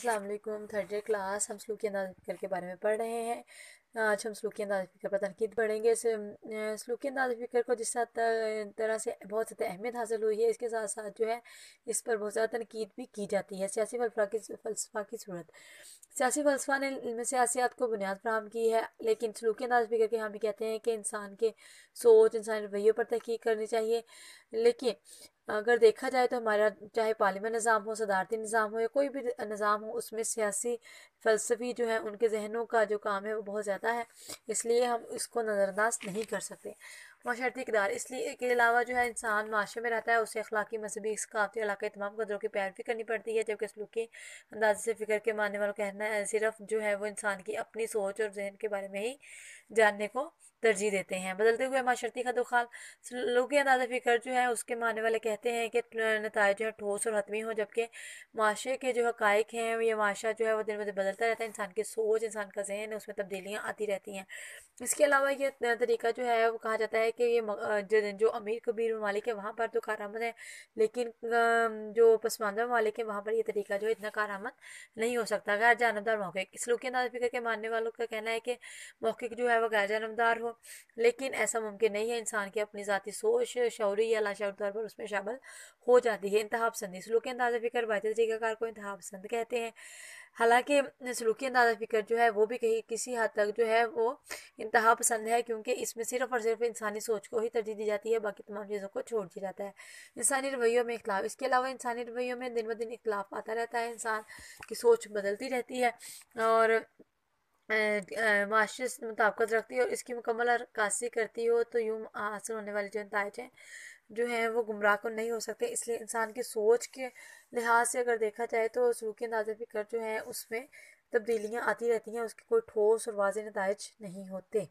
Aslam third class हम के अंदाज के बारे में पढ़ रहे हैं आज हाँ, अच्छा हम सलूकी अंदाज फ़िक्र पर तनकीद पढ़ेंगे इस सलूकी अंदाज फ़िक्र को जिस तरह से बहुत ज़्यादा अहमियत हासिल हुई है इसके साथ साथ जो है इस पर बहुत ज़्यादा तनकीद भी की जाती है सियासी फलफा की फलसफा की सूरत सियासी फलसफा ने सियासियात को बुनियाद फराम की है लेकिन सलूकी अंदाज फ़िक्र के हम भी कहते हैं कि इंसान के सोच इंसानी रवैयों पर तहकीक करनी चाहिए लेकिन अगर देखा जाए तो हमारा चाहे पार्लियामेंट निज़ाम हो सदारती निज़ाम हो या कोई भी निज़ाम हो उसमें सियासी फलसफी जो है उनके जहनों का जो काम है वो बहुत ज़्यादा ज़्यादा है इसलिए हम इसको नज़रअंदाज नहीं कर सकते माशरती इकदार इसलिए के अलावा जो है इंसान माशरे में रहता है उसे अखलाकी मजहबी सकाफती इलाके तमाम कदरों की पैरवी करनी पड़ती है जबकि सलूकी अंदाजे से फ़िक्र के मानने वालों कहना है सिर्फ जो है वो इंसान की अपनी सोच और जहन के बारे में ही जानने को तरजीह देते हैं बदलते हुए माशरती का दुखाल सलूकी अंदाज फ़िक्र जो है उसके मानने वाले कहते हैं कि नतज जो है ठोस और हतमी हों जबकि माशरे के जो हक़ हैं ये माशा जो है वो दिन ब दिन बदलता रहता है इंसान की सोच इंसान का जहन उसमें तब्दीलियाँ आती रहती हैं इसके अलावा ये तरीका जो है वो कहा जाता है है कि ये जो, जो अमीर कबीर ममालिक है वहाँ पर तो कारामद है लेकिन जो पसमानदा ममालिक है वहाँ पर ये तरीका जो है इतना कारामद नहीं हो सकता गैर जानबदार मौके इसलूकी नाज फिक्र के मानने वालों का कहना है कि मौके जो है वो गैर जानबदार हो लेकिन ऐसा मुमकिन नहीं है इंसान की अपनी ज़ाती सोच शौरी या लाशाउर तौर पर उसमें शामिल हो जाती है इंतहा पसंद इसलूकी अंदाज़ फिक्र वायद तरीक़ाकार को इंतहा पसंद कहते हैं हालांकि सलूकी अंदाज़ा फ़िक्र जो है वो भी कहीं किसी हद तक जो है वो इंतहा पसंद है क्योंकि इसमें सिर्फ और सिर्फ इंसानी सोच को ही तरजीह दी जाती है बाकी तमाम चीज़ों को छोड़ दिया जाता है इंसानी रवैयों में इखलाफ इसके अलावा इंसानी रवैयों में दिन ब दिन इखलाफ आता रहता है इंसान की सोच बदलती रहती है और माशरे से मुताबकत रखती है और इसकी मुकम्मल अक्सी करती हो तो यूँ हासिल होने वाले जो नतज हैं जो हैं वो गुमराह को नहीं हो सकते इसलिए इंसान की सोच के लिहाज से अगर देखा जाए तो सलूकी अंदाजे फिक्र जो है उसमें तब्दीलियाँ आती रहती हैं उसके कोई ठोस और वाज नतज नहीं होते